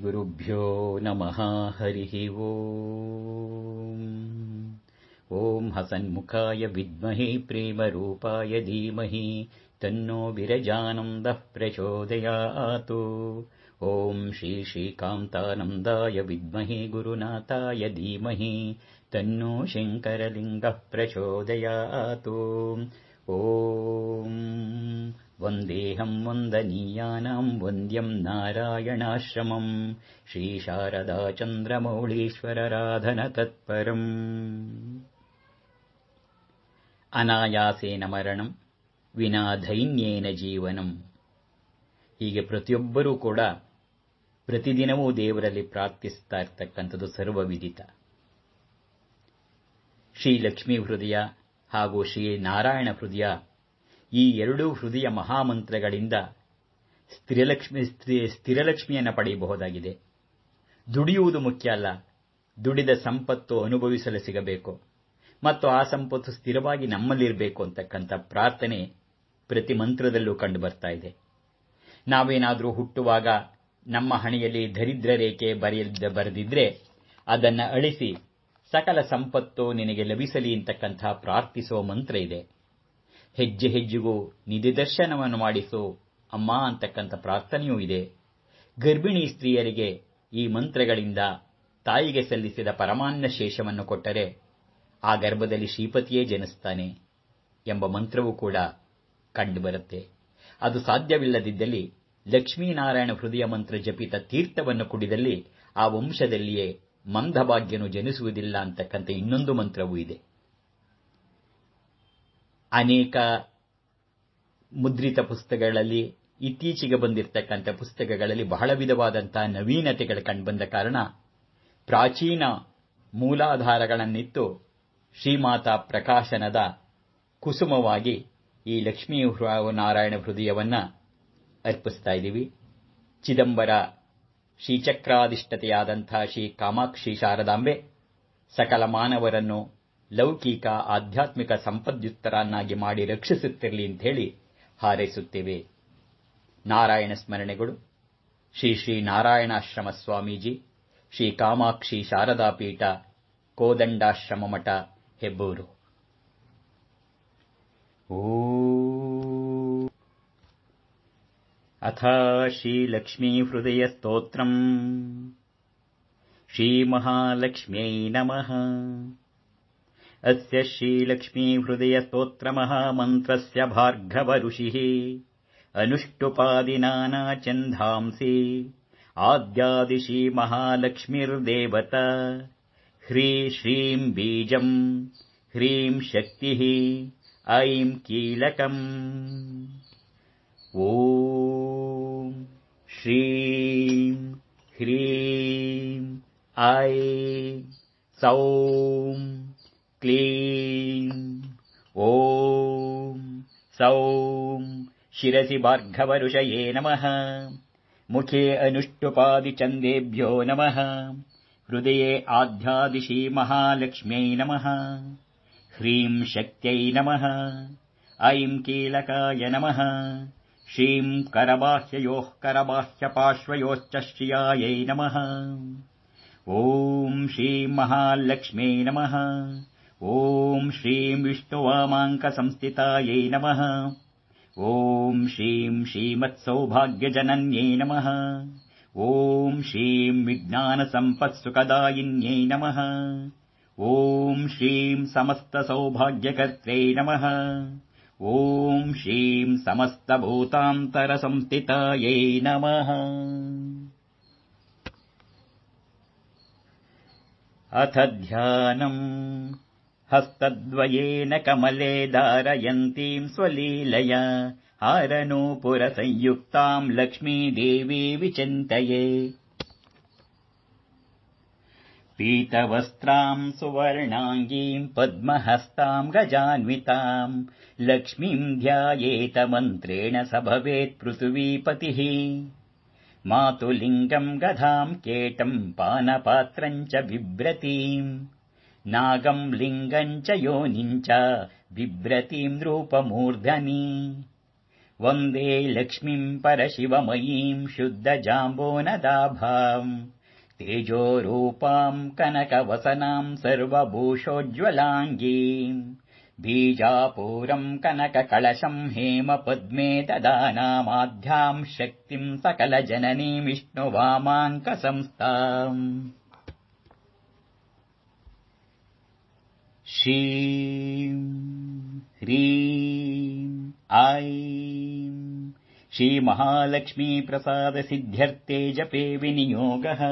श्रीगुरुभ्यो नमः हरिः वो ॐ हसन्मुखाय विद्महे प्रेमरूपाय धीमहि तन्नो विरजानन्दः प्रचोदयात् ॐ श्रीश्रीकान्तानन्दाय विद्महे गुरुनाथाय धीमहि तन्नो शङ्करलिङ्गः प्रचोदयातु ॐ ವಂದೇಹಂ ವಂದ್ಯಂ ಶ್ರೀ ಶಾರದಾ वन्द्यम् ರಾಧನ ತತ್ಪರಂ ಅನಾಯಾಸೇನ ಮರಣಂ ವಿನಾಧೈನ್ಯೇನ ಧೈನ್ಯೇನ ಜೀವನಂ ಹೀಗೆ ಪ್ರತಿಯೊಬ್ಬರೂ ಕೂಡ ಪ್ರತಿದಿನವೂ ದೇವರಲ್ಲಿ ಪ್ರಾರ್ಥಿಸ್ತಾ ಇರ್ತಕ್ಕಂಥದ್ದು ಸರ್ವವಿದಿತ ಶ್ರೀ ಹೃದಯ ಹಾಗೂ ಶ್ರೀ ನಾರಾಯಣ ಹೃದಯ ಈ ಎರಡೂ ಹೃದಯ ಮಹಾಮಂತ್ರಗಳಿಂದ ಸ್ಥಿರಲಕ್ಷ್ಮಿಯನ್ನು ಪಡೆಯಬಹುದಾಗಿದೆ ದುಡಿಯುವುದು ಮುಖ್ಯ ಅಲ್ಲ ದುಡಿದ ಸಂಪತ್ತು ಅನುಭವಿಸಲು ಸಿಗಬೇಕು ಮತ್ತು ಆ ಸಂಪತ್ತು ಸ್ಥಿರವಾಗಿ ನಮ್ಮಲ್ಲಿರಬೇಕು ಅಂತಕ್ಕಂಥ ಪ್ರಾರ್ಥನೆ ಪ್ರತಿ ಮಂತ್ರದಲ್ಲೂ ಕಂಡುಬರ್ತಾ ಇದೆ ನಾವೇನಾದರೂ ಹುಟ್ಟುವಾಗ ನಮ್ಮ ಹಣೆಯಲ್ಲಿ ದರಿದ್ರ ರೇಖೆ ಬರೆಯಲಿದ್ದ ಬರೆದಿದ್ರೆ ಅದನ್ನು ಅಳಿಸಿ ಸಕಲ ಸಂಪತ್ತು ನಿನಗೆ ಲಭಿಸಲಿ ಅಂತಕ್ಕಂಥ ಪ್ರಾರ್ಥಿಸುವ ಮಂತ್ರ ಇದೆ ಹೆಜ್ಜೆ ಹೆಜ್ಜೆಗೂ ನಿಧಿದರ್ಶನವನ್ನು ದರ್ಶನವನ್ನು ಮಾಡಿಸು ಅಮ್ಮ ಅಂತಕ್ಕಂಥ ಪ್ರಾರ್ಥನೆಯೂ ಇದೆ ಗರ್ಭಿಣಿ ಸ್ತ್ರೀಯರಿಗೆ ಈ ಮಂತ್ರಗಳಿಂದ ತಾಯಿಗೆ ಸಲ್ಲಿಸಿದ ಪರಮಾನ್ನ ಶೇಷವನ್ನು ಕೊಟ್ಟರೆ ಆ ಗರ್ಭದಲ್ಲಿ ಶ್ರೀಪತಿಯೇ ಜನಿಸ್ತಾನೆ ಎಂಬ ಮಂತ್ರವೂ ಕೂಡ ಕಂಡುಬರುತ್ತೆ ಅದು ಸಾಧ್ಯವಿಲ್ಲದಿದ್ದಲ್ಲಿ ಲಕ್ಷ್ಮೀನಾರಾಯಣ ಹೃದಯ ಮಂತ್ರ ಜಪಿತ ತೀರ್ಥವನ್ನು ಕುಡಿದಲ್ಲಿ ಆ ವಂಶದಲ್ಲಿಯೇ ಮಂದಭಾಗ್ಯನು ಜನಿಸುವುದಿಲ್ಲ ಅಂತಕ್ಕಂಥ ಇನ್ನೊಂದು ಮಂತ್ರವೂ ಇದೆ ಅನೇಕ ಮುದ್ರಿತ ಪುಸ್ತಕಗಳಲ್ಲಿ ಇತ್ತೀಚೆಗೆ ಬಂದಿರತಕ್ಕಂಥ ಪುಸ್ತಕಗಳಲ್ಲಿ ಬಹಳ ವಿಧವಾದಂತಹ ನವೀನತೆಗಳು ಕಂಡುಬಂದ ಕಾರಣ ಪ್ರಾಚೀನ ಮೂಲಾಧಾರಗಳನ್ನಿತ್ತು ಶ್ರೀಮಾತಾ ಪ್ರಕಾಶನದ ಕುಸುಮವಾಗಿ ಈ ಲಕ್ಷ್ಮೀ ನಾರಾಯಣ ಹೃದಯವನ್ನು ಅರ್ಪಿಸ್ತಾ ಇದ್ದೀವಿ ಚಿದಂಬರ ಶ್ರೀಚಕ್ರಾಧಿಷ್ಠತೆಯಾದಂಥ ಶ್ರೀ ಕಾಮಾಕ್ಷಿ ಶಾರದಾಂಬೆ ಸಕಲ ಮಾನವರನ್ನು ಲೌಕಿಕ ಆಧ್ಯಾತ್ಮಿಕ ಸಂಪದ್ಯುತ್ತರನ್ನಾಗಿ ಮಾಡಿ ರಕ್ಷಿಸುತ್ತಿರಲಿ ಅಂತ ಹೇಳಿ ಹಾರೈಸುತ್ತೇವೆ ನಾರಾಯಣ ಸ್ಮರಣೆಗಳು ಶ್ರೀ ಶ್ರೀ ನಾರಾಯಣಾಶ್ರಮ ಸ್ವಾಮೀಜಿ ಶ್ರೀ ಕಾಮಾಕ್ಷಿ ಶಾರದಾಪೀಠ ಕೋದಂಡಾಶ್ರಮ ಮಠ ಹೆಬ್ಬೂರು ಅಥ ಶ್ರೀಲಕ್ಷ್ಮೀ ಹೃದಯ ಸ್ತೋತ್ರಂ श्रीमहालक्ष्म्यै ನಮಃ अस्य श्रीलक्ष्मीहृदयस्तोत्रमहामन्त्रस्य अनुष्टुपादिनानाचन्धांसि आद्यादिशी महालक्ष्मीर्देवता ह्री श्रीम् बीजम् ह्रीम् शक्तिः ऐम् कीलकम् ॐ श्रीम् ह्रीम् ऐ सौम् क्लीं ॐ सौं शिरसि वार्गवरुषये नमः मुखे अनुष्टुपादिचन्देभ्यो नमः हृदये आध्यादिशीमहालक्ष्म्यै नमः ह्रीं शक्त्यै नमः ऐं कीलकाय नमः श्रीं करबाह्ययोः श्रियायै नमः ॐ श्रीं महालक्ष्म्यै नमः ॐ श्रीं विष्णुवामाङ्कसंस्थितायै नमः ॐ श्रीं श्रीमत्सौभाग्यजनन्यै नमः ॐ श्रीं विज्ञानसम्पत्सुकदायिन्यै नमः ॐ श्रीं समस्तसौभाग्यकर्त्र्यै नमः ॐ श्रीं समस्तभूतान्तरसंस्थितायै नमः अथ ध्यानम् हस्तद्वयेन कमले स्वलीलया, स्वलीलय हारनूपुरसंयुक्ताम् लक्ष्मी देवी विचिन्तये पीतवस्त्राम् सुवर्णाङ्गीम् पद्महस्ताम् गजान्विताम् लक्ष्मीम् ध्यायेत मन्त्रेण स भवेत् पृथिवीपतिः मातुलिङ्गम् गधाम् केटम् पानपात्रम् च बिभ्रतीम् नागम् लिङ्गम् च योनिम् च बिभ्रतीम् रूपमूर्धनी वन्दे लक्ष्मीम् परशिवमयीम् शुद्धजाम्बोनदाभाम् तेजोरूपाम् कनकवसनाम् सर्वभूषोज्ज्वलाङ्गीम् बीजापूरम् कनक कलशम् हेम पद्मे ददानामाध्याम् शक्तिम् सकलजननीमिष्णुवामाङ्कसंस्ताम् श्री ह्रीं ऐं श्रीमहालक्ष्मीप्रसादसिद्ध्यर्थे जपे विनियोगः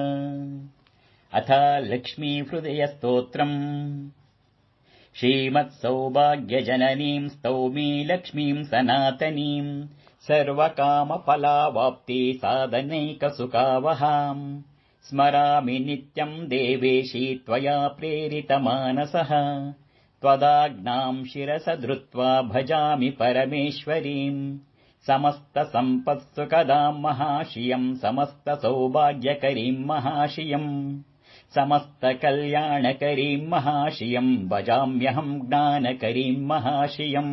अथा लक्ष्मीहृदयस्तोत्रम् श्रीमत्सौभाग्यजननीं स्तौमी लक्ष्मीं सनातनीम् सर्वकामफलावाप्ती साधनैकसुखावहाम् स्मरामि नित्यम् देवेशी त्वया प्रेरितमानसः त्वदाज्ञाम् शिरस धृत्वा भजामि परमेश्वरीम् समस्त सम्पत्सु महाशियम् समस्त सौभाग्यकरीम् महाशियम् समस्त कल्याणकरीम् महाशियम् भजाम्यहम् ज्ञानकरीम् महाशियम्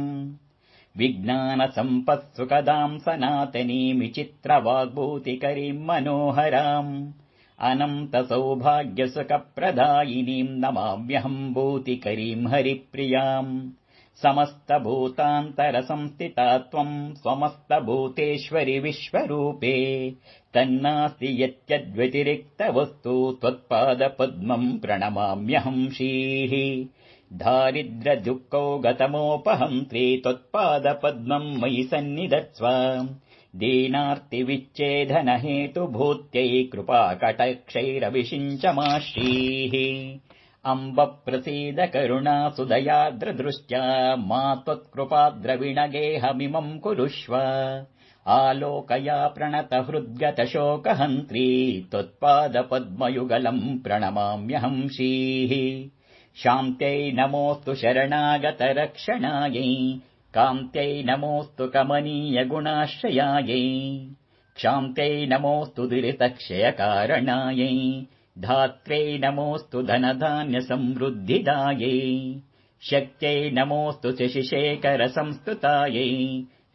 विज्ञानसम्पत्सु कदाम् सनातनीमि मनोहराम् अनन्तसौभाग्यसुखप्रदायिनीम् नमाम्यहम् भूतिकरीम् हरिप्रियाम् समस्तभूतान्तरसंस्थिता त्वम् स्वमस्तभूतेश्वरि विश्वरूपे तन्नास्ति यत्यद्व्यतिरिक्तवस्तु त्वत्पादपद्मम् प्रणमाम्यहम्श्रीः दारिद्र्यदुःखौ गतमोपहन्त्री त्वत्पादपद्मम् मयि सन्निधत्वा दीनार्तिविच्छेदनहेतुभूत्यै कृपाकटक्षैरविशिञ्चमाश्रीः अम्ब प्रसीद करुणा सुदयाद्रदृष्ट्या मा त्वत्कृपा द्रविण कुरुष्व आलोकया प्रणत हृद्गत शोक हन्त्री त्वत्पाद पद्मयुगलम् शान्त्यै नमोऽस्तु शरणागत कान्त्यै नमोऽस्तु कमनीय गुणाश्रयायै क्षान्त्यै नमोऽस्तु दुरितक्षयकारणायै धात्र्यै नमोऽस्तु धन धान्यसंवृद्धिदायै शक्त्यै नमोऽस्तु शिशेखर संस्तुतायै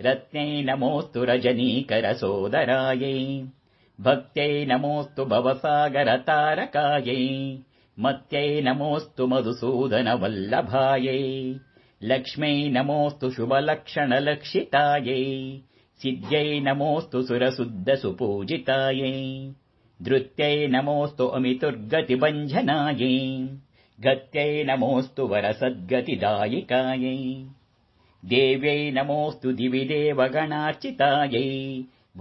रत्नै नमोऽस्तु रजनीकर सोदरायै भक्त्यै नमोऽस्तु भवसागरतारकायै मत्यै नमोऽस्तु मधुसूदन वल्लभायै लक्ष्मै नमोऽस्तु शुभलक्षणलक्षितायै सिद्ध्यै नमोऽस्तु सुरसुद्धसुपूजितायै दृत्यै नमोऽस्तु अमितुर्गतिबन्धनायै गत्यै नमोऽस्तु वरसद्गतिदायिकायै देव्यै नमोऽस्तु दिवि देवगणार्चितायै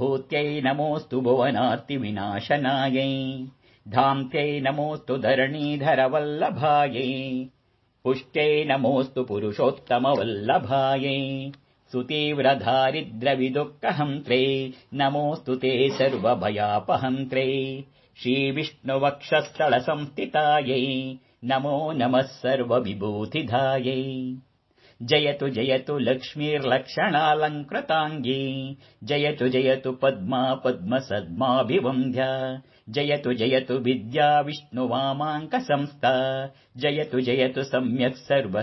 भूत्यै नमोऽस्तु भुवनार्तिविनाशनायै धाम्त्यै नमोऽस्तु धरणीधरवल्लभायै पुष्टे नमोऽस्तु पुरुषोत्तमवल्लभायै सुतीव्रधारिद्रविदुःखहन्त्रे नमोऽस्तु ते सर्वभयापहन्त्रे श्रीविष्णुवक्षस्थलसंस्थितायै नमो नमः सर्वविभूतिधायै जयतु जयतु लक्ष्मीर्लक्षणालङ्कृताङ्गी जयतु जयतु पद्मा पद्मसद्माभिवन्द्या जयतु जयतु विद्या विष्णुवामाङ्क संस्था जयतु जयतु सम्यक् सर्व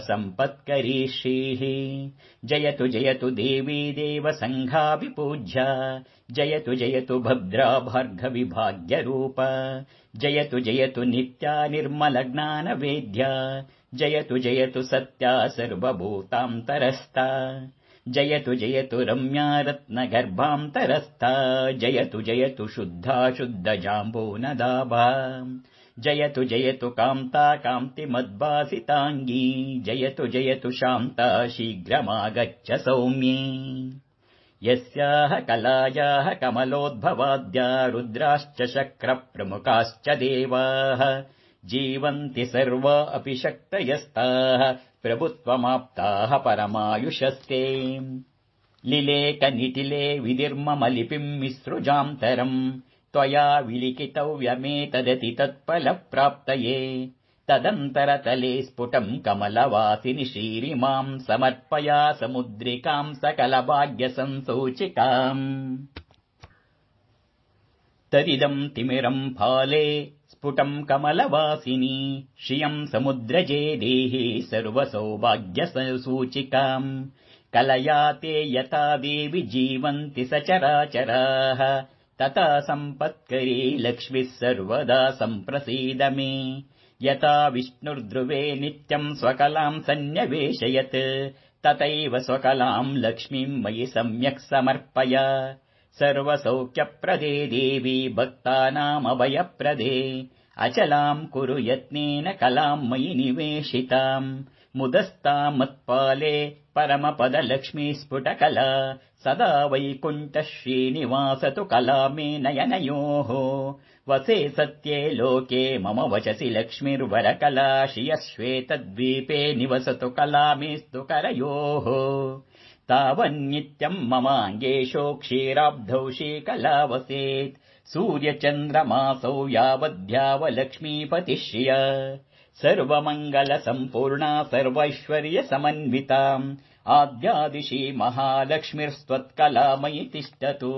जयतु जयतु देवी देव सङ्घापि जयतु जयतु भद्रा जयतु जयतु नित्या निर्मल जयतु जयतु सत्या सर्वभूतान्तरस्ता जयतु जयतु रम्या रत्नगर्भान्तरस्था जयतु जयतु शुद्धा शुद्धजाम्बूनदाभा जयतु जयतु कान्ता कान्ति मद्भासिताङ्गी जयतु जयतु शान्ता शीघ्रमागच्छ सौम्यी यस्याः कलायाः कमलोद्भवाद्या रुद्राश्च शक्रप्रमुखाश्च देवाः जीवन्ति सर्वा अपि शक्तयस्ताः प्रभुत्वमाप्ताः परमायुषस्ते लिलेकनिटिले कनिटिले विधिर्ममलिपिम् विसृजान्तरम् त्वया विलिखितव्यमे तदति तत्पल तदन्तरतले स्फुटम् कमलवासिनि श्रीरिमाम् समर्पया समुद्रिकाम् सकलभाग्यसंसूचिकाम् तदिदम् तिमिरम् फाले स्फुटम् कमलवासिनी श्रियम् समुद्रजे देहि सर्वसौभाग्य सूचिकाम् कलया ते यता देवि जीवन्ति स चराचराः तता सम्पत्करी लक्ष्मिः सर्वदा सम्प्रसीद मे यता विष्णुर्द्रुवे नित्यम् स्वकलाम् सन्न्यवेशयत् तथैव स्वकलाम् लक्ष्मीम् मयि सम्यक् समर्पय देवी भक्तानामवयप्रदे अचलाम् कुरु यत्नेन कलाम् मयि निवेशिताम् मुदस्तामत्पाले परमपदलक्ष्मी स्फुटकला लक्ष्मीस्फुटकला सदा वै कुण्टश्रीनिवासतु कला नयनयोः वसे सत्ये लोके मम वचसि लक्ष्मीर्वरकला श्रियश्वेतद्वीपे निवसतु करयोः तावन्नित्यम् ममाङ्गेशो क्षीराब्धौ शीकलावसेत् सूर्यचन्द्रमासौ सूर्यचन्द्र मासौ यावद्ध्याव लक्ष्मीपतिष्य सर्वमङ्गल सम्पूर्णा सर्वैश्वर्य समन्विताम् तिष्ठतु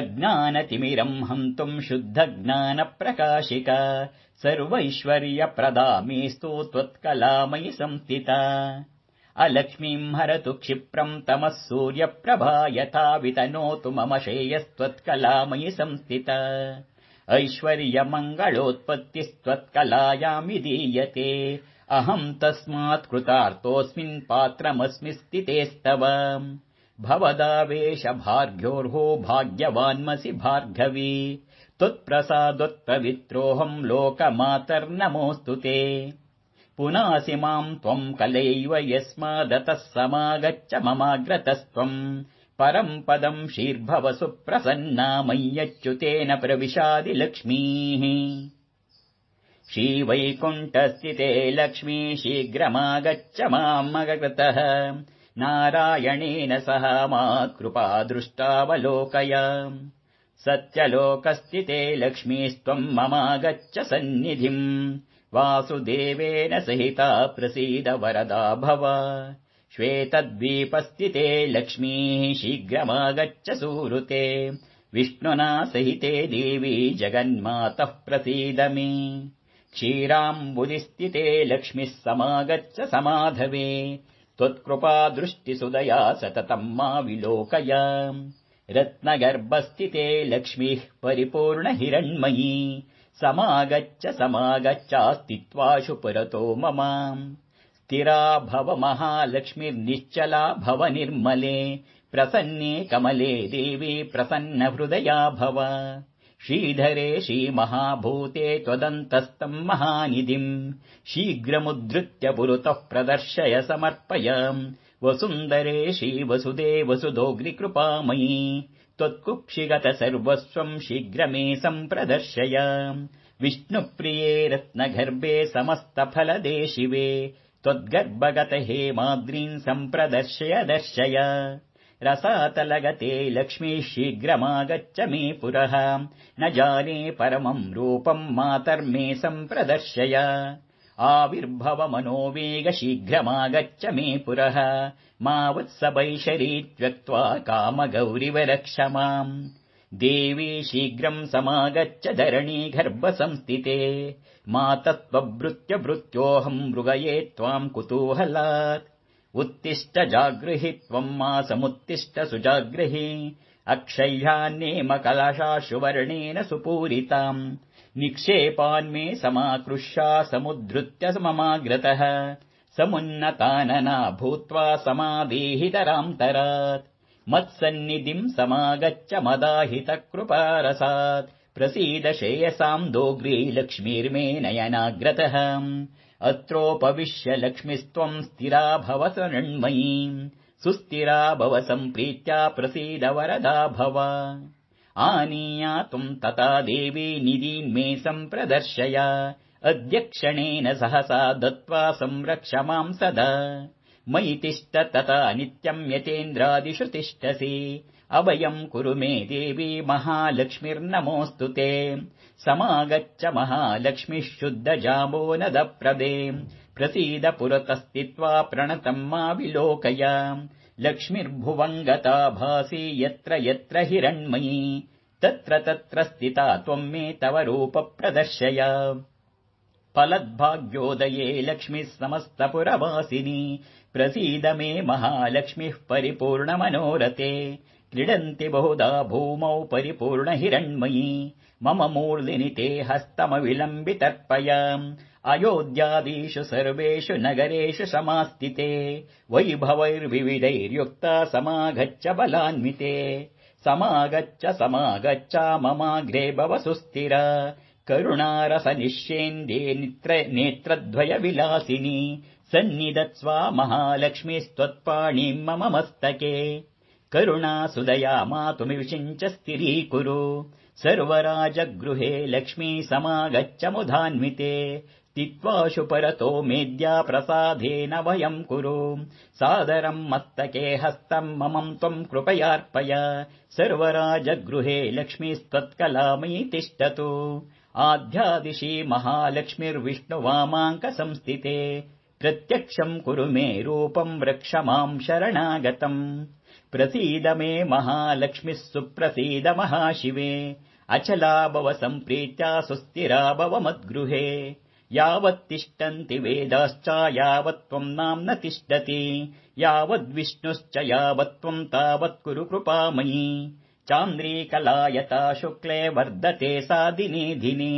अज्ञानतिमिरम् हन्तुम् शुद्ध ज्ञान प्रकाशिका सर्वैश्वर्य प्रदामेस्तु संस्थिता अलक्ष्मीम् हरतु क्षिप्रम् तमः सूर्यप्रभा यथा वितनोतु मम शेयस्त्वत्कला मयि संस्थित ऐश्वर्य दीयते अहम् तस्मात् कृतार्थोऽस्मिन् पात्रमस्मि स्थितेस्तव भवदा भाग्यवान्मसि भार्घवी त्वत्प्रसादोत्पवित्रोऽहम् लोकमातर्नमोऽस्तु ते पुनासि माम् त्वम् कलैव यस्मादतः समागच्छ ममाग्रतस्त्वम् परम् पदम् शीर्भव सुप्रसन्ना मय्यच्युतेन प्रविशादि लक्ष्मीः श्रीवैकुण्ठस्थिते लक्ष्मी शीघ्रमागच्छ मामगतः नारायणेन सह मा दृष्टावलोकय सत्यलोकस्थिते लक्ष्मीस्त्वम् ममागच्छ सन्निधिम् वासुदेवेन सहिता प्रसीद वरदा भव श्वेतद्वीपस्थिते लक्ष्मीः शीघ्रमागच्छ सूरुते विष्णुना सहिते देवी जगन्मातः प्रसीद मे क्षीराम्बुदिस्थिते लक्ष्मी समागच्छ समाधवे त्वत्कृपा दृष्टिसुदया सततम् मा विलोकय रत्नगर्भस्थिते लक्ष्मीः परिपूर्ण समागच्छ समागच्चास्तित्वाशु पुरतो ममा स्थिरा भव महालक्ष्मिर्निश्चला भव निर्मले प्रसन्ने कमले प्रसन्न हृदया भव श्रीधरे श्रीमहाभूते त्वदन्तस्तम् महानिधिम् शीघ्रमुद्धृत्य पुरुतः प्रदर्शय समर्पय वसुन्दरे श्रीवसुदेवसुदोऽग्नि कृपा त्वत्कुक्षिगत सर्वस्वम् शीघ्रमे सम्प्रदर्शय विष्णुप्रिये रत्नगर्भे समस्तफलदे शिवे त्वद्गर्भगत हे सम्प्रदर्शय दर्शय रसातलगते लक्ष्मी शीघ्रमागच्छ मे पुरः न जाने परमम् रूपम् मातर्मे सम्प्रदर्शय आविर्भव मनोवेग शीघ्रमागच्छ मे पुरः मा वत्सवैषरी त्यक्त्वा माम् देवी शीघ्रम् समागच्छ धरणी गर्भसंस्थिते मा भृत्योऽहम् मृगये त्वाम् कुतूहलात् उत्तिष्ठ जागृहि त्वम् मा समुत्तिष्ठ सुजागृहि अक्षह्यान्नेम सुपूरिताम् निक्षेपान्मे समाकृष्या समुद्धृत्य सममाग्रतः समुन्नतानना भूत्वा समादेहितरान्तरात् मत्सन्निधिम् समागच्च मदाहित कृपारसात् प्रसीद शेयसाम् दोग्री लक्ष्मीर्मे नयनाग्रतः अत्रोपविश्य लक्ष्मिस्त्वम् स्थिरा भव सुस्थिरा भव सम्प्रीत्या प्रसीद वरदा भव आनीयातुम् तता देवी निदीन्मे सम्प्रदर्शय अध्यक्षणेन सहसा दत्त्वा संरक्षमाम् सदा मयि तिष्ठ तता नित्यम् तिष्ठसि अवयम् कुरु मे देवी महालक्ष्मिर्नमोऽस्तु ते समागच्छ महालक्ष्मिः शुद्धजामो नदप्रदे प्रसीद पुरतस्तित्वा प्रणतम् माविलोकय लक्ष्मीर्भुवम् गता भासि यत्र यत्र हिरण्मयी तत्र तत्र स्थिता त्वम् मे तव रूप प्रदर्शय फलद्भाग्योदये लक्ष्मिः समस्तपुरवासिनी प्रसीद मे महालक्ष्मिः परिपूर्णमनोरते क्रीडन्ति बहुधा भूमौ परिपूर्ण मम मूर्धिनि ते हस्तमविलम्बि तर्पय सर्वेषु नगरेषु समास्तिते वैभवैर्विविधैर्युक्ता समागच्छ बलान्विते समागच्छ समागच्छ ममाग्रे भव करुणारसनिष्येन्दे नित्र नेत्रद्वय विलासिनि सन्निदत्स्वा महालक्ष्मीस्त्वत्पाणिम् मम मस्तके करुणा सुदया मातुमिविषिञ्च स्थिरीकुरु सर्वराजगृहे लक्ष्मी समागच्छ मुधान्विते तित्वाशु परतो मेद्या प्रसादेन वयम् कुरु सादरम् मत्तके हस्तम् ममम् त्वम् कृपयार्पय सर्वराजगृहे लक्ष्मीस्त्वत्कला तिष्ठतु आध्यादिशि महालक्ष्मिर्विष्णुवामाङ्क संस्थिते प्रत्यक्षम् कुरु मे रूपम् रक्ष माम् शरणागतम् प्रसीद मे महालक्ष्मिः सुप्रसीद महाशिवे अचला भव सम्प्रीत्या सुस्थिरा भव मद्गृहे यावत्तिष्ठन्ति वेदाश्चा यावत्त्वम् नाम् न तिष्ठति यावद्विष्णुश्च यावत्त्वम् तावत् कुरु कृपा मयि शुक्ले वर्धते सा दिने दिने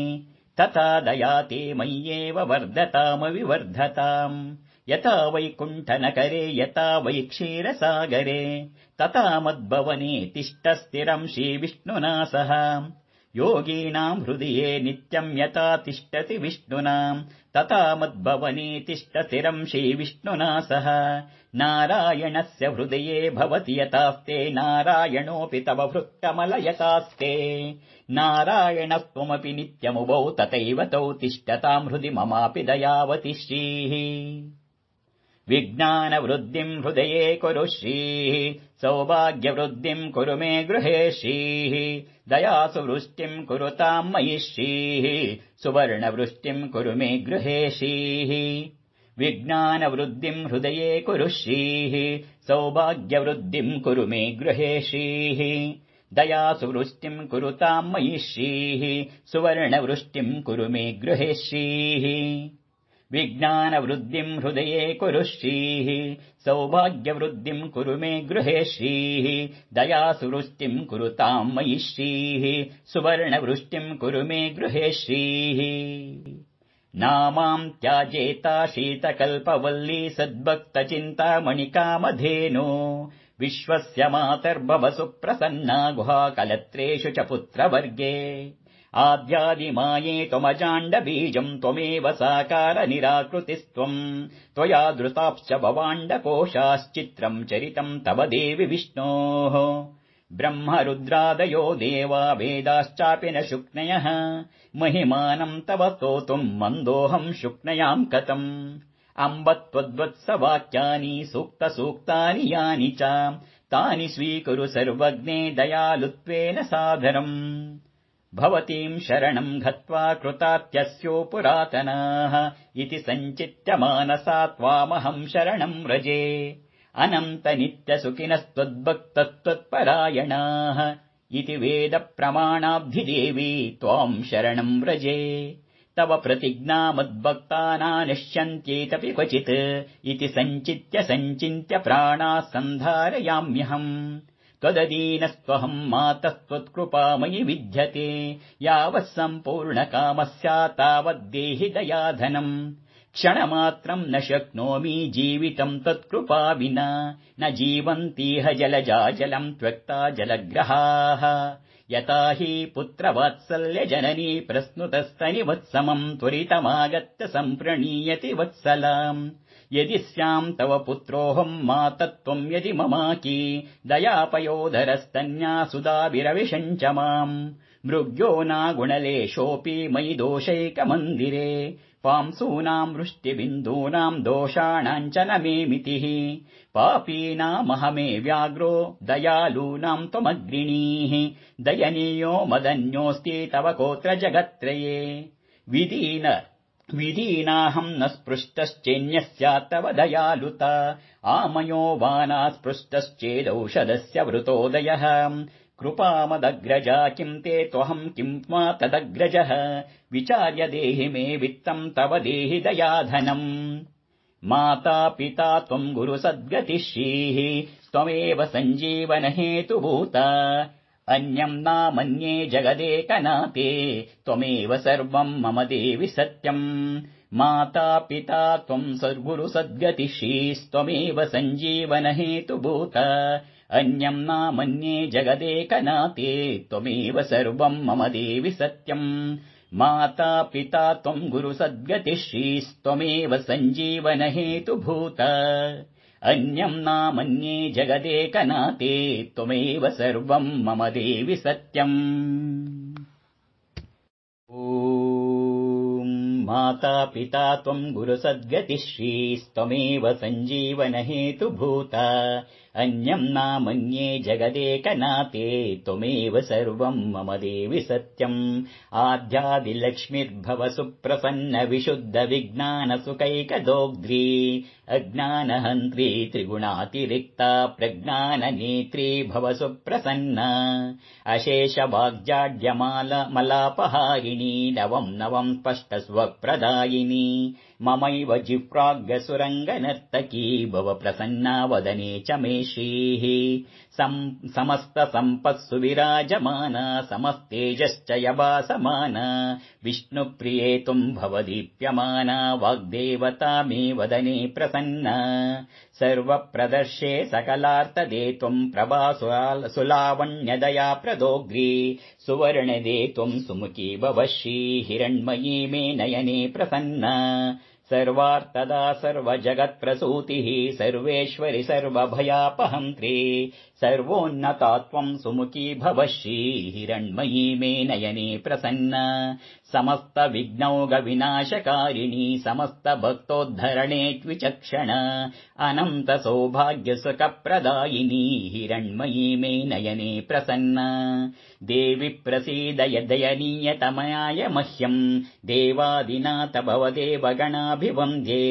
तथा दयाते मय्येव वर्धतामविवर्धताम् यथा वै कुण्ठनकरे यता वै क्षीरसागरे तता मद्भवनी तिष्ठ स्थिरम् श्रीविष्णुना सह योगीनाम् हृदये नित्यम् यथा तिष्ठति विष्णुनाम् तता मद्भवनी तिष्ठतिरम् श्रीविष्णुना सह नारायणस्य हृदये भवति यतास्ते नारायणोऽपि तव वृत्तमलयतास्ते नारायणत्वमपि नित्यमुभौ तथैव तौ तिष्ठताम् हृदि ममापि दयावति श्रीः विज्ञानवृद्धिम् हृदये श्रीः सौभाग्यवृद्धिम् कुरु मे श्रीः दयासु वृष्टिम् कुरुताम् श्रीः सुवर्णवृष्टिम् कुरु मे श्रीः विज्ञानवृद्धिम् हृदये श्रीः सौभाग्यवृद्धिम् कुरु मे श्रीः दयासु वृष्टिम् कुरुताम् श्रीः सुवर्णवृष्टिम् कुरु मे श्रीः विज्ञानवृद्धिम् हृदये कुरु श्रीः सौभाग्यवृद्धिम् कुरु मे गृहे श्रीः दयासुवृष्टिम् वृष्टिम् कुरुताम् मयि श्रीः सुवर्णवृष्टिम् कुरु मे गृहे श्रीः नामाम् त्याजेता शीतकल्पवल्ली सद्भक्तचिन्तामणिकामधेनो विश्वस्य मातर्भवसु प्रसन्ना गुहाकलत्रेषु च पुत्रवर्गे आद्यादिमाये त्वमजाण्डबीजम् त्वमेव साकार निराकृतिस्त्वम् त्वया दृताप्श्च भवाण्डकोशाश्चित्रम् चरितम् तव देवि विष्णोः ब्रह्म रुद्रादयो देवा वेदाश्चापि न शुक्नयः महिमानम् तव कोतुम् मन्दोऽहम् शुक्नयाम् कतम् अम्ब वाक्यानि सूक्त सूक्तानि यानि च तानि स्वीकुरु सर्वज्ञे दयालुत्वेन साधनम् भवतीम् शरणम् गत्वा कृतात्यस्यो पुरातनाः इति सञ्चित्य मानसा त्वामहम् शरणम् व्रजे अनन्त इति वेद प्रमाणाब्धिदेवी त्वाम् शरणम् व्रजे तव प्रतिज्ञामुद्भक्ता क्वचित् इति सञ्चित्य सञ्चिन्त्य प्राणाः सन्धारयाम्यहम् त्वदीनस्त्वहम् मातस्त्वत्कृपा मयि विद्यते यावत्सम्पूर्ण कामः स्यात् तावद्देहि दयाधनम् क्षणमात्रम् न शक्नोमि जीवितम् त्वत्कृपा विना न जीवन्तीह जलम् त्वक्ता जलग्रहाः यता हि प्रस्नुतस्तनि वत्समम् त्वरितमागत्य सम्प्रणीयति वत्सलाम् यदि स्याम् तव पुत्रोऽहम् मा तत्त्वम् यदि ममाकी दयापयोधरस्तन्यासुदाविरविशम् च माम् मृग्यो नागुणलेशोऽपि मयि दोषैकमन्दिरे पांसूनाम् वृष्टिबिन्दूनाम् दोषाणाम् च न मे मितिः पापीनामहमे व्याघ्रो दयालूनाम् त्वमग्रिणीः दयनीयो मदन्योऽस्ति तव कोत्र जगत्त्रये विदीन विदीनाहम् न स्पृष्टश्चेन्यस्या तव दयालुता आमयोवाना स्पृष्टश्चेदौषधस्य वृतोदयः कृपामदग्रजा किम् ते त्वहम् किम् मा तदग्रजः विचार्य देहि मे वित्तम् तव देहि दयाधनम् माता पिता त्वम् त्वमेव हेतुभूता अन्यम्ना मन्ये जगदेकनाते त्वमेव सर्वम् मम देवि सत्यम् मातापिता त्वम् सद्गुरुसद्गतिशीस्त्वमेव सञ्जीवनहेतुभूत अन्यम्ना मन्ये जगदेकनाते त्वमेव सर्वम् मम देवि सत्यम् मातापिता त्वम् गुरुसद्गतिशीस्त्वमेव सञ्जीवनहेतुभूत अन्यम् नामन्ये जगदेकनाथे त्वमेव सर्वम् मम देवि सत्यम् माता मातापितात्वं त्वम् गुरुसद्गतिश्रीस्त्वमेव सञ्जीवनहेतुभूता अन्यम् नामन्ये जगदेकनाथे त्वमेव सर्वम् मम देवि सत्यम् आध्यादिलक्ष्मिर्भव सुप्रसन्न विशुद्ध विज्ञानसुखैकदोग्ध्री अज्ञानहन्त्री त्रिगुणातिरिक्ता प्रज्ञाननेत्री भव सुप्रसन्न अशेष मलापहारिणी नवम् नवम् स्वप्रदायिनी ममैव जिप्राज्ञसुरङ्गनर्तकी भव प्रसन्ना वदने च श्रीः समस्तसम्पत्सु विराजमाना समस्तेजश्च यवासमाना विष्णुप्रियेतुम् भवदीप्यमाना मे वदने प्रसन्ना सर्वप्रदर्शे सकलार्तदेतुम् प्रभा सुलावण्यदया प्रदोग्री सुवर्णदेतुम् सुमुखी भवशी हिरण्मयी मे नयने प्रसन्ना सर्वार्तदा सर्वजगत्प्रसूतिः सर्वेश्वरि सर्वभयापहन्त्री सर्वोन्नता त्वम् श्रीहिरण्मयी मे नयने प्रसन्न समस्त विनाशकारिणी समस्त भक्तोद्धरणे त्विचक्षण अनन्त सौभाग्यसुखप्रदायिनी हिरण्मयी मे नयने प्रसन्न देवि प्रसीदय दयनीयतमयाय मह्यम् देवादिनाथ भव गणाभिवन्द्ये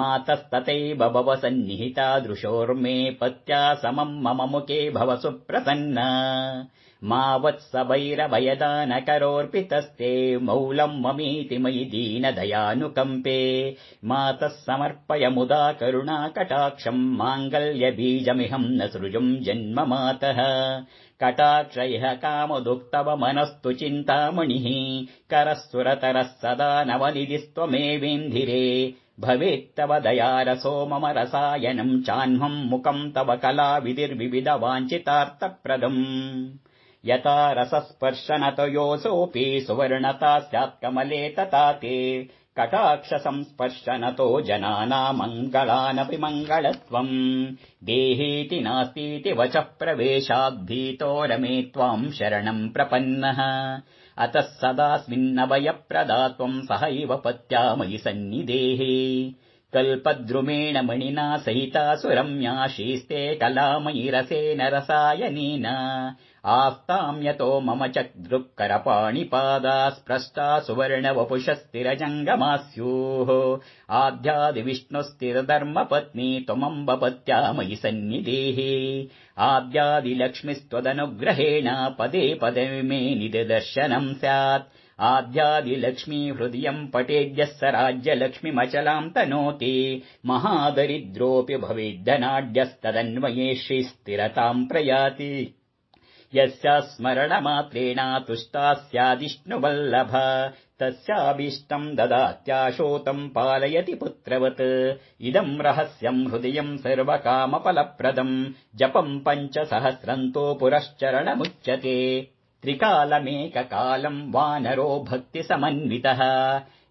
मातस्ततैव भव सन्निहिता दृशोर्मे पत्या समम् मम भव सुप्रसन्ना मावत्स वैरवयदानकरोऽर्पितस्ते मौलम् ममीति मयि दीनदयानुकम्पे मातः समर्पय करुणा करुणाकटाक्षम् माङ्गल्यबीजमिहम् न सृजुम् जन्म मातः कटाक्षै कामदुक्तव मनस्तु चिन्तामणिः करः सुरतरः सदा नवनिधिस्त्वमेवेन्धिरे भवेत्तव दयारसो मम रसायनम् चाह्नम् मुकम् तव कलाविधिर्विविधवाञ्छितार्थप्रदम् यता रसः सुवर्णता स्यात्कमले ते कटाक्षसंस्पर्शनतो जनानामङ्गलानपि मङ्गलत्वम् देहेति नास्तीति वचः प्रवेशाद्भीतो रमे त्वाम् शरणम् प्रपन्नः अतः त्वम् सहैव पत्या मयि सन्निदेहे कल्पद्रुमेण मणिना सहिता सुरम्याशीस्ते कलामयि रसेन रसायनेन आस्ताम् यतो मम चक्रुक्कर पाणिपादा स्पृष्टा सुवर्णवपुषः स्थिर जङ्गमा स्यूः आध्यादिविष्णुस्तिर पत्नी त्वमम्बपत्या मयि सन्निधेः आद्यादि पदे पदे मे निदर्शनम् स्यात् आद्यादिलक्ष्मी हृदयम् पटेद्यः स राज्य तनोति महादरिद्रोऽपि भवेद्धनाड्यस्तदन्वये श्रीस्थिरताम् प्रयाति यस्य स्मरणमात्रेणा तुष्टा स्यादिष्णुवल्लभ तस्याभीष्टम् ददात्याशोतम् पालयति पुत्रवत् इदम् रहस्यम् हृदयम् सर्वकामफलप्रदम् जपम् पञ्च तो पुरश्चरणमुच्यते त्रिकालमेककालम् वानरो भक्तिसमन्वितः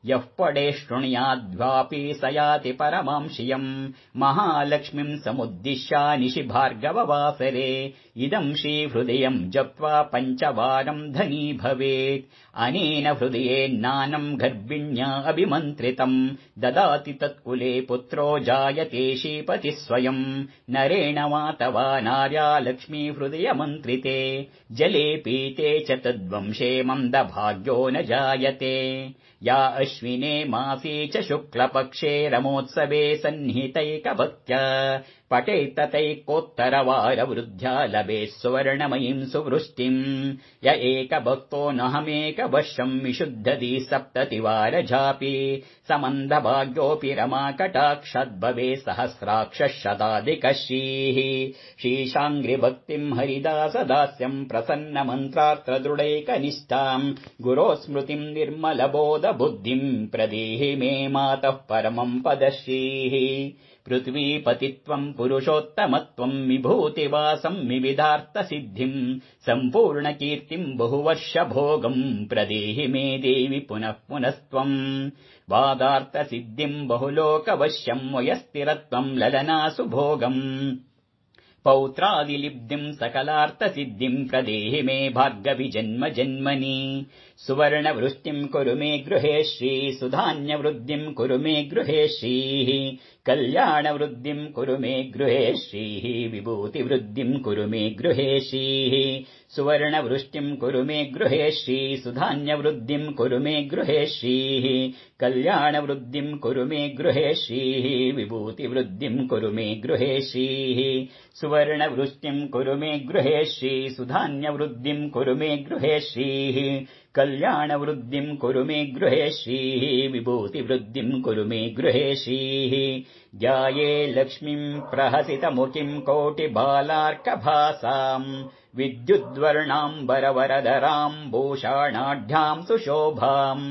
यः पडे शृणुयाद्वापि स याति परमांशियम् महालक्ष्मीम् समुद्दिश्य निशि भार्गववासरे इदम् श्रीहृदयम् जप्त्वा पञ्चवारम् धनी भवेत् अनेन हृदयेन्नानम् गर्भिण्या अभिमन्त्रितम् ददाति तत्कुले पुत्रो जायते श्रीपतिः स्वयम् नरेण मातवा नार्या मन्त्रिते जले पीते च तद्वंशे मन्दभाग्यो न जायते या अश्विने मासे च शुक्लपक्षे रमोत्सवे सन्निहितैकभक्त्या पटे ततैकोत्तरवार लभे सुवर्णमयीम् सुवृष्टिम् य एक भक्तोऽनहमेकवश्यम् विशुद्ध्यति सप्तति वार जापि समन्ध भाग्योऽपि रमाकटाक्षद्भवे सहस्राक्ष शताधिक श्रीः हरिदास दास्यम् प्रसन्न मन्त्रात्र दृढैकनिष्ठाम् गुरो स्मृतिम् निर्मल बोध बुद्धिम् मे मातः परमम् पदशीः श्रीः पृथ्वीपतित्वम् पुरुषोत्तमत्वम् विभूतिवासम् वा सम् सम्पूर्णकीर्तिम् बहुवर्ष भोगम् प्रदेहि मे देवि पुनः पुनस्त्वम् वादार्थसिद्धिम् बहुलोकवश्यम् वयस्तिरत्वम् ललनासु भोगम् पौत्रादिलिप्धिम् सकलार्थसिद्धिम् प्रदेहि मे जन्म जन्मनि सुवर्णवृष्टिम् कुरु मे गृहे श्री सुधान्यवृद्धिम् कुरु मे गृहेशीः कल्याणवृद्धिम् कुरु मे गृहेश्रीः विभूतिवृद्धिम् कुरु मे गृहेशीः सुवर्णवृष्टिम् कुरु मे गृहे श्री सुधान्यवृद्धिम् कुरु मे गृहेशीः कल्याणवृद्धिम् कुरु मे गृहेशीः विभूतिवृद्धिम् कुरु मे गृहेशीः सुवर्णवृष्टिम् कुरु मे गृहेशी सुधान्यवृद्धिम् कुरु मे गृहेश्रीः कल्याणवृद्धिम् कुरु मे गृहे श्रीः विभूतिवृद्धिम् कुरु मे गृहे श्रीः ज्याये लक्ष्मीम् प्रहसितमुखिम् कोटिबालार्कभासाम् विद्युद्वर्णाम् बरवरदराम् भूषाणाढ्याम् सुशोभाम्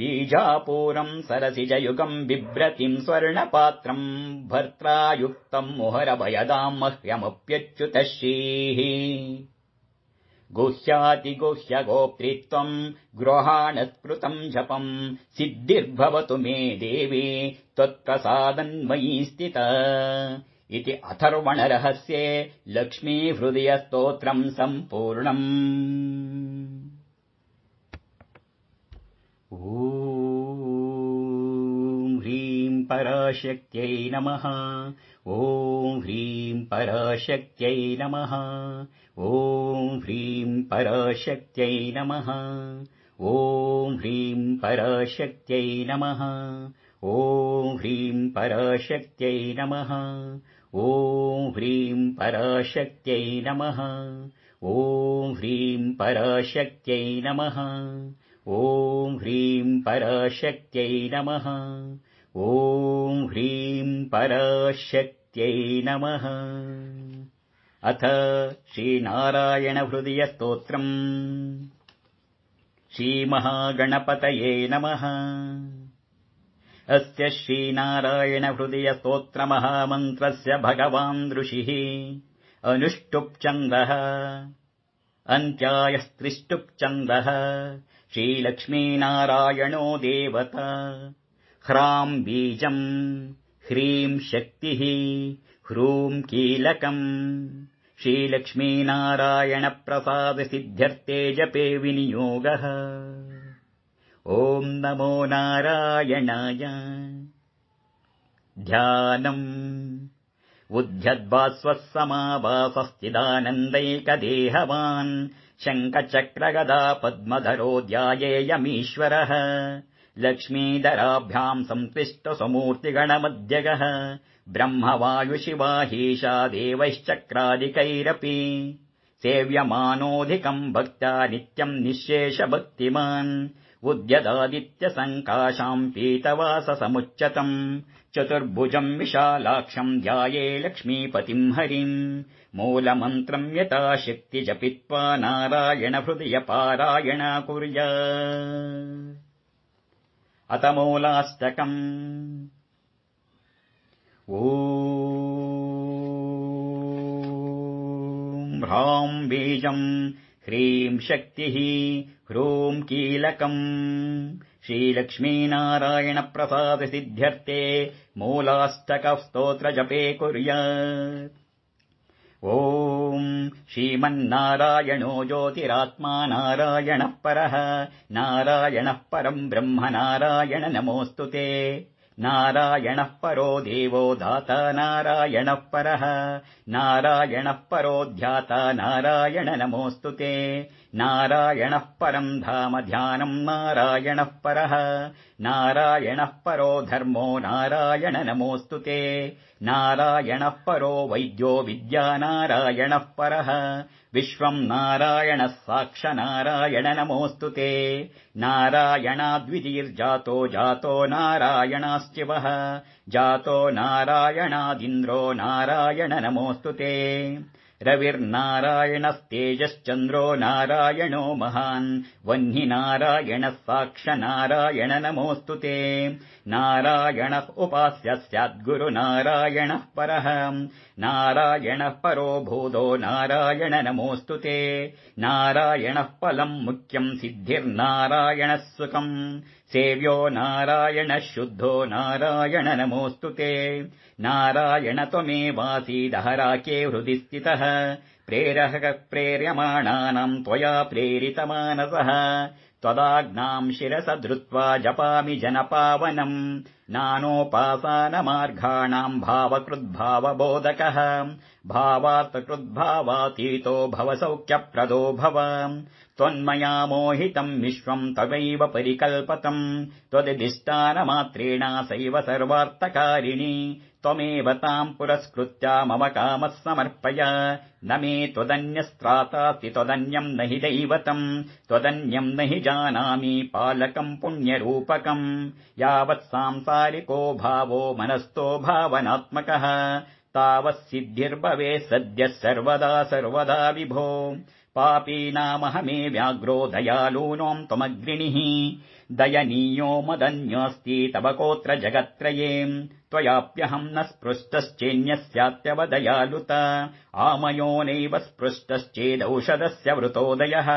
बीजापूरम् सरसिजयुगम् बिभ्रतिम् स्वर्णपात्रम् भर्त्रायुक्तम् मुहरभयदाम् मह्यमप्यच्युतः गुह्यातिगुह्यगोप्तित्वम् गृहाणत्कृतम् जपम् सिद्धिर्भवतु मे देवे त्वत्प्रसादन्मयि स्थित इति अथर्वणरहस्ये लक्ष्मीहृदयस्तोत्रम् सम्पूर्णम् ह्रीम् पराशक्त्यै नमः ॐ ह्रीम् पराशक्त्यै नमः ॐ ह्रीं पराशक्त्यै नमः ॐ ह्रीं पराशक्त्यै नमः ॐ ह्रीं पराशक्त्यै नमः ॐ ह्रीं पराशक्त्यै नमः ॐ ह्रीं पराशक्त्यै नमः ॐ ह्रीं पराशक्त्यै नमः ॐ ह्रीं पराशक्त्यै नमः अथ श्रीनारायणहृदयस्तोत्रम् श्रीमहागणपतये नमः अस्य श्रीनारायणहृदयस्तोत्रमहामन्त्रस्य ऋषिः अनुष्टुप्छन्दः अन्त्यायस्त्रिष्टुप्चन्दः श्रीलक्ष्मीनारायणो देवता ह्रां बीजम् ह्रीम् शक्तिः ह्रूम् कीलकम् श्रीलक्ष्मीनारायणप्रसादसिद्ध्यर्थे जपे विनियोगः ॐ नमो नारायणाय ध्यानम् उद्ध्यद्वास्वः समावासस्थिदानन्दैकदेहवान् शङ्खचक्रगदा पद्मधरो लक्ष्मीदराभ्याम् सन्तुष्ट समूर्तिगणमध्यगः ब्रह्म वायुशिवा हीशा देवैश्चक्रादिकैरपि सेव्यमानोऽधिकम् भक्त्या नित्यम् निःशेष भक्तिमान् उद्यदादित्य सङ्काशाम् पीतवास समुच्चतम् चतुर्भुजम् विशालाक्षम् ध्याये लक्ष्मीपतिम् हरिम् मूलमन्त्रम् शक्ति जपित्वा नारायण कुर्या अतमूलाष्टकम् ॐ ह्रां बीजम् ह्रीम् शक्तिः ह्रूम् कीलकम् श्रीलक्ष्मीनारायणप्रसादसिद्ध्यर्थे मूलाष्टकः स्तोत्रजपे कुर्यात् ओ श्रीमन्नारायणो ज्योतिरात्मा नारायणः परः नारायणः परम् ब्रह्म नारायण नमोऽस्तु ते नारायणः परो देवो दाता नारायणः परः नारायणः परो ध्याता नारायण नमोऽस्तु ते नारायणः परम् धाम ध्यानम् नारायणः परः नारायणः परो धर्मो नारायण नमोऽस्तु ते नारायणः परो वैद्यो विद्या नारायणः परः विश्वम् नारायणः साक्षारायण नमोऽस्तु ते नारायणाद्वितीर्जातो जातो नारायणाश्चिवः जातो नारायणादिन्द्रो नारायण नमोऽस्तु ते रविर्नारायणस्तेजश्चन्द्रो नारायणो महान् वह्नि नारायणः साक्षारायण नमोऽस्तु ते नारायणः उपास्य स्याद्गुरु नारायणः परः नारायणः परो भूतो नारायण नमोऽस्तु ते नारायणः पलम् मुख्यम् सिद्धिर्नारायणः सुखम् सेव्यो नारायण शुद्धो नारायण नमोऽस्तु ते नारायण त्वमेवासीदहराके हृदि स्थितः प्रेरः प्रेर्यमाणानाम् त्वया प्रेरितमानसः त्वदाग्नाम् शिरस धृत्वा जपामि जनपावनम् नानोपासानमार्घाणाम् भावकृद्भावबोधकः भावात्कृद्भावातीतो भवसौख्यप्रदो भव त्वन्मया मोहितम् विश्वम् तवैव परिकल्पतम् त्वदिष्टानमात्रेणा सैव सर्वार्थकारिणी त्वमेव ताम् पुरस्कृत्या मम कामः समर्पय न मे त्वदन्यस्त्रातासि त्वदन्यम् न हि दैवतम् त्वदन्यम् न हि जानामि पालकम् पुण्यरूपकम् यावत्सांसारिको भावो मनस्तो भावनात्मकः तावत्सिद्धिर्भवे सद्यः सर्वदा सर्वदा विभो मे व्याघ्रो दयालूनोम् त्वमग्निः दयनीयो मदन्योऽस्ति तव कोत्र जगत्त्रयेम् त्वयाप्यहम् न स्पृष्टश्चेन्यस्यात्यव दयालुत आमयो नैव स्पृष्टश्चेदौषधस्य वृतोदयः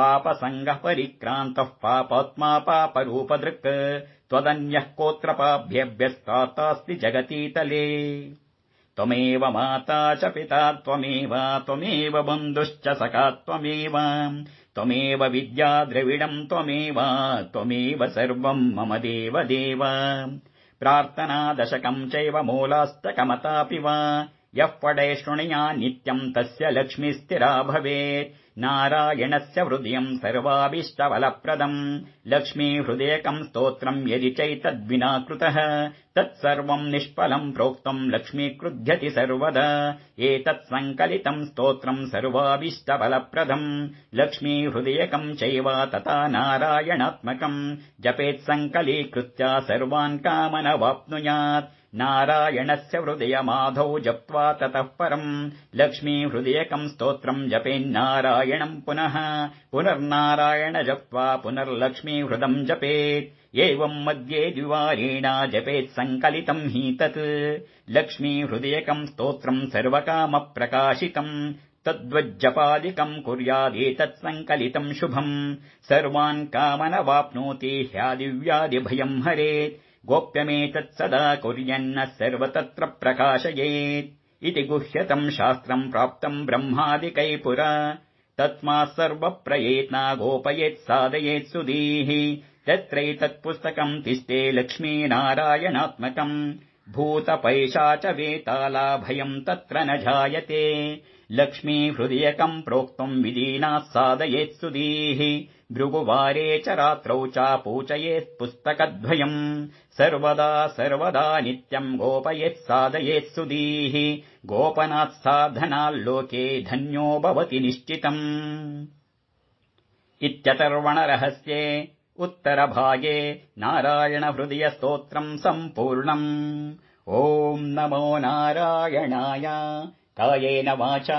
पापसङ्गः परिक्रान्तः पापात्मा पापरूपदृक् त्वदन्यः कोऽत्र जगतीतले त्वमेव माता च पिता त्वमेव त्वमेव बन्धुश्च सखा त्वमेव त्वमेव विद्या द्रविडम् त्वमेव त्वमेव सर्वम् मम देव देव प्रार्थना दशकम् चैव मूलास्तकमतापि वा यः पडे शृणुया नित्यम् तस्य स्थिरा भवेत् नारायणस्य हृदयम् सर्वाभिष्टबलप्रदम् हृदयकम् स्तोत्रम् यदि चैतद्विना कृतः तत्सर्वम् निष्फलम् प्रोक्तम् क्रुध्यति सर्वदा सङ्कलितम् स्तोत्रम् सर्वाभिष्टबलप्रदम् हृदयकम् चैव तथा नारायणात्मकम् जपेत् सङ्कलीकृत्या सर्वान् कामनवाप्नुयात् नारायणस्य हृदयमाधौ जप्त्वा ततः परम् हृदयकम् स्तोत्रम् जपेन्नारायणम् पुनः पुनर्नारायण जप्त्वा हृदम् जपेत् एवम् मध्ये द्विवारेणा जपेत् सङ्कलितम् हि तत् हृदयकम् स्तोत्रम् सर्वकामप्रकाशितम् तद्वज्जपादिकम् कुर्यादेतत् सङ्कलितम् शुभम् सर्वान् कामनवाप्नोति ह्यादिव्यादिभयम् हरेत् गोप्यमेतत् सदा कुर्यन्नः सर्वतत्र प्रकाशयेत् इति गुह्यतम् शास्त्रम् प्राप्तम् पुरा तस्मात् सर्वप्रयेत्ना साधयेत् सुधीः पुस्तकम् तिष्ठे लक्ष्मी नारायणात्मकम् भूतपैशा च वेतालाभयम् तत्र न जायते लक्ष्मीहृदयकम् प्रोक्तुम् विदीनाः साधयेत् सुधीः भृगुवारे च रात्रौ चापूचयेत् पुस्तकद्वयम् सर्वदा सर्वदा नित्यम् साधयेत् सुधीः गोपनात् साधनाल्लोके धन्यो भवति निश्चितम् इत्यतर्वणरहस्ये उत्तरभागे नारायणहृदयस्तोत्रम् सम्पूर्णम् ओम् नमो नारायणाय ಕಾಯೇನ ವಾಚಾ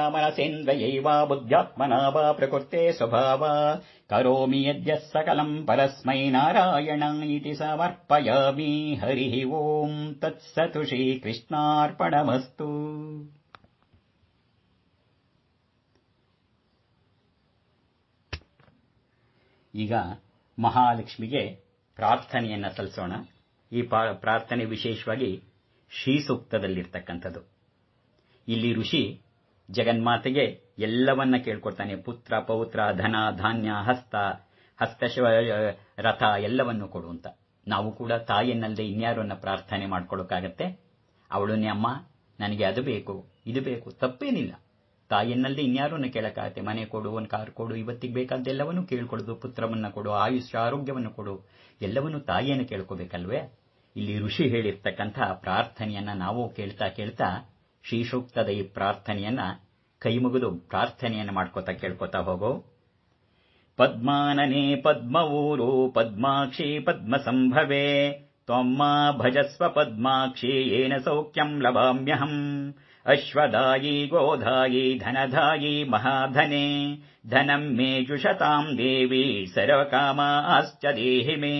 ಬುದ್ಧ್ಯಾತ್ಮನಾ ವಾ ಪ್ರಕೃತೆ ಸ್ವಭಾವ ಕರೋಮಿ ಯದ್ಯ ಸಕಲಂ ಪರಸ್ಮೈ ನಾರಾಯಣ ಇತಿ ಸಮರ್ಪಯಾಮಿ ಹರಿ ಓಂ ತತ್ಸತು ಶ್ರೀ ಕೃಷ್ಣಾರ್ಪಣಮಸ್ತು ಈಗ ಮಹಾಲಕ್ಷ್ಮಿಗೆ ಪ್ರಾರ್ಥನೆಯನ್ನು ಸಲ್ಲಿಸೋಣ ಈ ಪ್ರಾರ್ಥನೆ ವಿಶೇಷವಾಗಿ ಶ್ರೀಸೂಕ್ತದಲ್ಲಿರ್ತಕ್ಕಂಥದ್ದು ಇಲ್ಲಿ ಋಷಿ ಜಗನ್ಮಾತೆಗೆ ಎಲ್ಲವನ್ನ ಕೇಳ್ಕೊಡ್ತಾನೆ ಪುತ್ರ ಪೌತ್ರ ಧನ ಧಾನ್ಯ ಹಸ್ತ ಹಸ್ತ ರಥ ಎಲ್ಲವನ್ನು ಅಂತ ನಾವು ಕೂಡ ತಾಯಿಯನ್ನಲ್ಲದೆ ಇನ್ಯಾರನ್ನ ಪ್ರಾರ್ಥನೆ ಮಾಡ್ಕೊಳ್ಳೋಕ್ಕಾಗತ್ತೆ ಅವಳನ್ನೇ ಅಮ್ಮ ನನಗೆ ಅದು ಬೇಕು ಇದು ಬೇಕು ತಪ್ಪೇನಿಲ್ಲ ತಾಯಿಯನ್ನಲ್ಲದೆ ಇನ್ಯಾರನ್ನ ಕೇಳಕ್ಕಾಗತ್ತೆ ಮನೆ ಕೊಡು ಒಂದು ಕಾರ್ ಕೊಡು ಇವತ್ತಿಗೆ ಎಲ್ಲವನ್ನೂ ಕೇಳ್ಕೊಡೋದು ಪುತ್ರವನ್ನ ಕೊಡು ಆಯುಷ್ಯ ಆರೋಗ್ಯವನ್ನು ಕೊಡು ಎಲ್ಲವನ್ನು ತಾಯಿಯನ್ನು ಕೇಳ್ಕೋಬೇಕಲ್ವೇ ಇಲ್ಲಿ ಋಷಿ ಹೇಳಿರ್ತಕ್ಕಂಥ ಪ್ರಾರ್ಥನೆಯನ್ನ ನಾವು ಕೇಳ್ತಾ ಕೇಳ್ತಾ शीषुक्तदी ಪ್ರಾರ್ಥನೆಯನ್ನ कैमुगुलु प्रार्थनयेन माकोता केकोता होगो पद्मानने पद्मवूरु पद्माक्षी पद्मसंभवे, त्वम्मा भजस्व पद्माक्षी ಏನ ಸೌಖ್ಯಂ ಲಭಾಮ್ಯಹಂ ಅಶ್ವದಾಯಿ ಗೋಧಾಯಿ ಧನಧಾಯಿ महाधने ಧನಂ मे ಜುಷತಾಂ देवी ಸರ್ವಕಾಮಾಶ್ಚ ದೇಹಿ ಮೇ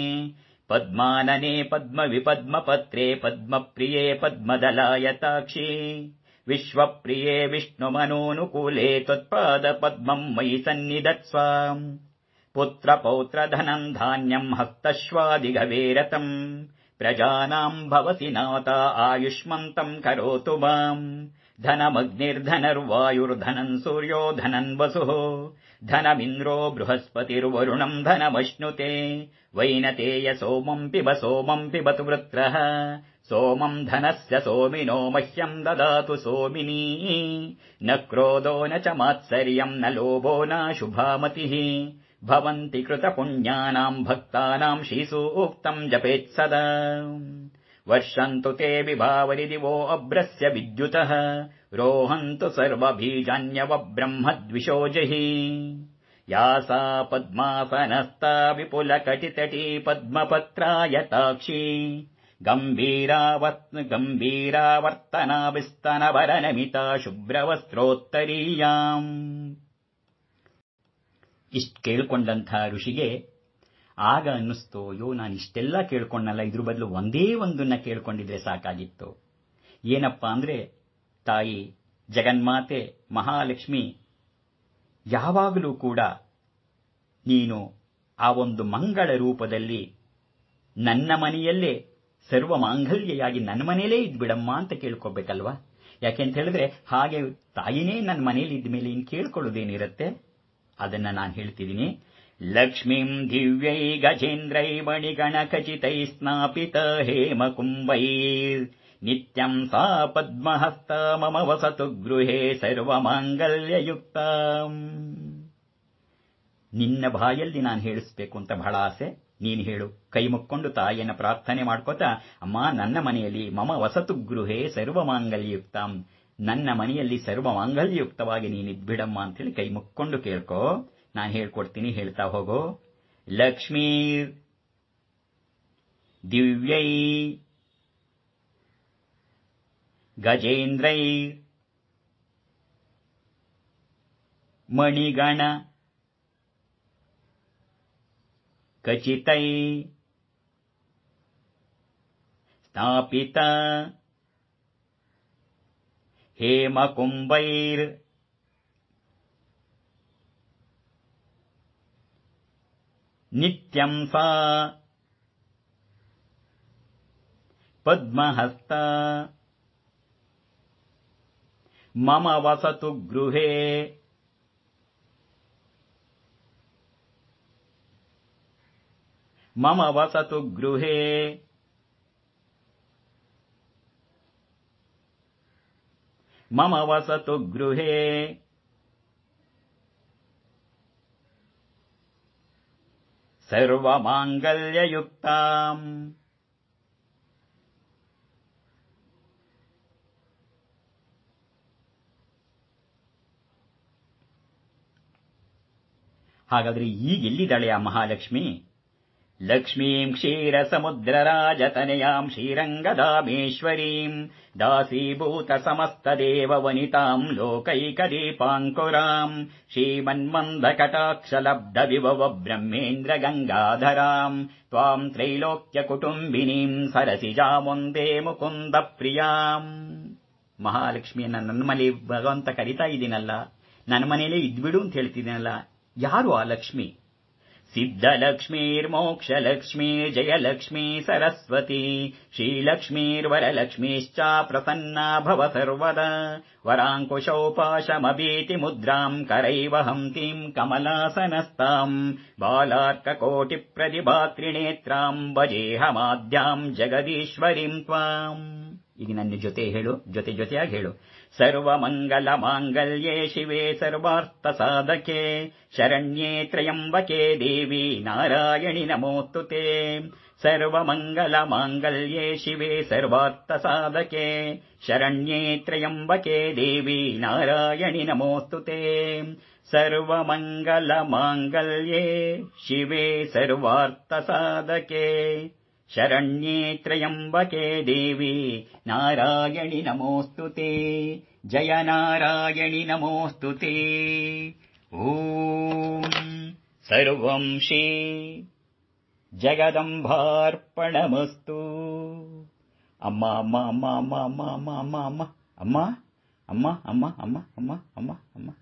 पद्मानने पद्मविपद्मपत्रे विपद्म पत्रे पद्मप्रिये पद्मदलायताक्षि विश्वप्रिये विष्णुमनोऽनुकूले त्वत्पादपद्मम् मयि सन्निधत्स्वाम् पुत्र पौत्र धनम् धान्यम् हस्तश्वाधिगवेरतम् प्रजानाम् भवसि नाता आयुष्मन्तम् करोतु माम् धनमग्निर्धनर्वायुर्धनम् सूर्यो वसुः धनमिन्द्रो बृहस्पतिर्वरुणम् धनमश्नुते वैनतेय सोमम् पिब सोमम् पिबतु वृत्रः सोमम् धनस्य सोमिनो मह्यम् ददातु सोमिनी न क्रोधो न च मात्सर्यम् न लोभो न शुभामतिः भवन्ति कृत पुण्यानाम् भक्तानाम् शिशु उक्तम् जपेत्सदा वर्षन्तु ते विभावरि दिवो अभ्रस्य विद्युतः रोहन्त ಬ್ರಹ್ಮ ब्रह्मद्विषो जहि या सा पद्मासनस्ता विपुलकटितटी ಗಂಭೀರಾವತ್ गम्भीरावत् गम्भीरावर्तनाविस्तनवरनमिता ಶುಭ್ರವಸ್ತ್ರೋತ್ತರೀಯ ಇಷ್ಟು ಕೇಳ್ಕೊಂಡಂಥ ಋಷಿಗೆ ಆಗ ಅನ್ನಿಸ್ತು ಅಯ್ಯೋ ನಾನು ಇಷ್ಟೆಲ್ಲ ಕೇಳ್ಕೊಂಡಲ್ಲ ಇದ್ರ ಬದಲು ಒಂದೇ ಒಂದನ್ನ ಕೇಳ್ಕೊಂಡಿದ್ರೆ ಸಾಕಾಗಿತ್ತು ಏನಪ್ಪಾ ಅಂದ್ರೆ ತಾಯಿ ಜಗನ್ಮಾತೆ ಮಹಾಲಕ್ಷ್ಮಿ ಯಾವಾಗಲೂ ಕೂಡ ನೀನು ಆ ಒಂದು ಮಂಗಳ ರೂಪದಲ್ಲಿ ನನ್ನ ಮನೆಯಲ್ಲೇ ಸರ್ವ ಮಾಂಗಲ್ಯಾಗಿ ನನ್ನ ಮನೆಯಲ್ಲೇ ಇದ್ಬಿಡಮ್ಮ ಅಂತ ಕೇಳ್ಕೊಬೇಕಲ್ವಾ ಯಾಕೆಂತ ಹೇಳಿದ್ರೆ ಹಾಗೆ ತಾಯಿನೇ ನನ್ನ ಮನೇಲಿ ಇದ್ಮೇಲೆ ಇನ್ ಕೇಳ್ಕೊಳ್ಳೋದೇನಿರುತ್ತೆ ಅದನ್ನ ನಾನು ಹೇಳ್ತಿದ್ದೀನಿ ಲಕ್ಷ್ಮೀಂ ದಿವ್ಯೈ ಗಜೇಂದ್ರೈ ಮಣಿಗಣ ಖಚಿತೈ ಸ್ನಾಪಿತ ಹೇಮಕುಂಭೈ ನಿತ್ಯಂ ಸಾ ಪದ್ಮಹಸ್ತ ವಸತು ವಸತು ಸರ್ವ ಸರ್ವಮಾಂಗಲ್ಯಯುಕ್ತಾಂ ನಿನ್ನ ಬಾಯಲ್ಲಿ ನಾನು ಹೇಳಿಸ್ಬೇಕು ಅಂತ ಬಹಳ ಆಸೆ ನೀನು ಹೇಳು ಕೈ ಮುಕ್ಕೊಂಡು ತಾಯಿಯನ್ನ ಪ್ರಾರ್ಥನೆ ಮಾಡ್ಕೋತಾ ಅಮ್ಮ ನನ್ನ ಮನೆಯಲ್ಲಿ ಮಮ ವಸತು ಸರ್ವ ನನ್ನ ಮನೆಯಲ್ಲಿ ಸರ್ವ ಮಾಂಗಲ್ಯಯುಕ್ತವಾಗಿ ಅಂತ ಅಂತೇಳಿ ಕೈ ಮುಕ್ಕೊಂಡು ಕೇಳ್ಕೋ ನಾನು ಹೇಳ್ಕೊಡ್ತೀನಿ ಹೇಳ್ತಾ ಹೋಗೋ ಲಕ್ಷ್ಮೀ ದಿವ್ಯೈ गजेन्द्रैर् मणिगण कचितै स्थापित हेमकुम्भैर् नित्यं सा पद्महस्ता मम वसतु गृहे मम वसतु गृहे मम वसतु गृहे सर्वमाङ्गल्ययुक्ताम् ಹಾಗಾದ್ರೆ ಈಗೆಲ್ಲಿದ್ದಾಳೆ ಆ ಮಹಾಲಕ್ಷ್ಮಿ ಲಕ್ಷ್ಮೀಂ ಕ್ಷೀರ ಸಮುದ್ರ ರಾಜತನಯಾಂ ಶ್ರೀರಂಗಧಾಮೇಶ್ವರೀಂ ದಾಸೀಭೂತ ಸಮಸ್ತ ದೇವ ವನಿತಾಂ ಲೋಕೈಕ ದೀಪಾಂಕುರಾಂ ಶ್ರೀಮನ್ಮಂದ ಕಟಾಕ್ಷ ವಿಭವ ಬ್ರಹ್ಮೇಂದ್ರ ಗಂಗಾಧರಾಂ ತ್ವಾಂ ತ್ರೈಲೋಕ್ಯ ಕುಟುಂಬಿನೀಂ ಸರಸಿಜಾ ಮುಂದೇ ಮುಕುಂದ ಪ್ರಿಯಾಂ ಮಹಾಲಕ್ಷ್ಮಿಯನ್ನ ನನ್ನ ಮನೆ ಭಗವಂತ ಕರಿತಾ ಇದ್ದೀನಲ್ಲ ನನ್ನ ಮನೆಯಲ್ಲೇ ಇದ್ಬಿಡು ಅಂತ ಹೇಳ್ತಿದ್ದೀನಲ್ಲ यु आलक्ष्मी सिद्धलक्ष्मीर्मोक्ष जयलक्ष्मी सरस्वती श्रीलक्ष्मीर्वरलक्ष्मीश्चा प्रसन्ना भव सर्वदा वराङ्कुशौ पाशमबीति मुद्राम् करैव हन्तीम् कमलासनस्ताम् बालार्ककोटि प्रतिभातृणेत्राम् भजेहमाद्याम् जगदीश्वरीम् त्वाम् इति ननु जते जते हेळु सर्वमङ्गलमाङ्गल्ये शिवे सर्वार्थसाधके शरण्ये त्रयम्बके देवी नारायणि नमोऽस्तु ते सर्वमङ्गलमाङ्गल्ये शिवे सर्वार्थसाधके शरण्ये त्रयम्बके देवी नारायणि नमोऽस्तु ते सर्वमङ्गलमाङ्गल्ये शिवे सर्वार्थसाधके शरण्ये त्रयम्बके देवि नारायणि नमोऽस्तु ते जय नारायणि नमोऽस्तु ते ॐ सर्वंशी जगदम्बार्पणमस्तु अम्मा मम अम अम अम्मा अम्मा अम्मा अम्मा अम्मा